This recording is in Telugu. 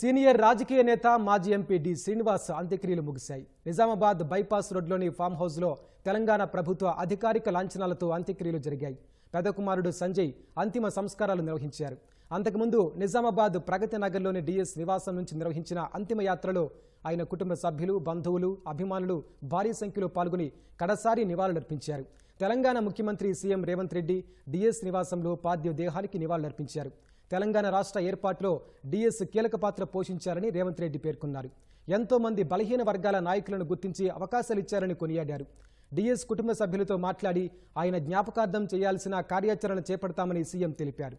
సీనియర్ రాజకీయ నేత మాజీ ఎంపీ డి శ్రీనివాస్ అంత్యక్రియలు ముగిశాయి నిజామాబాద్ బైపాస్ రోడ్లోని ఫామ్ హౌస్లో తెలంగాణ ప్రభుత్వ అధికారిక లాంఛనాలతో అంత్యక్రియలు జరిగాయి పెద్ద కుమారుడు సంజయ్ అంతిమ సంస్కారాలు నిర్వహించారు అంతకుముందు నిజామాబాద్ ప్రగతి నగర్లోని డిఎస్ నివాసం నుంచి నిర్వహించిన అంతిమ యాత్రలో ఆయన కుటుంబ సభ్యులు బంధువులు అభిమానులు భారీ సంఖ్యలో పాల్గొని కడసారి నివాళులర్పించారు తెలంగాణ ముఖ్యమంత్రి సీఎం రేవంత్ రెడ్డి డిఎస్ నివాసంలో పార్థివ దేహానికి నివాళులర్పించారు తెలంగాణ రాష్ట్ర ఏర్పాటులో డిఎస్ కీలక పాత్ర పోషించారని రేవంత్ రెడ్డి పేర్కొన్నారు ఎంతో మంది బలహీన వర్గాల నాయకులను గుర్తించి అవకాశాలు ఇచ్చారని కొనియాడారు డిఎస్ కుటుంబ సభ్యులతో మాట్లాడి ఆయన జ్ఞాపకార్థం చేయాల్సిన కార్యాచరణ చేపడతామని సీఎం తెలిపారు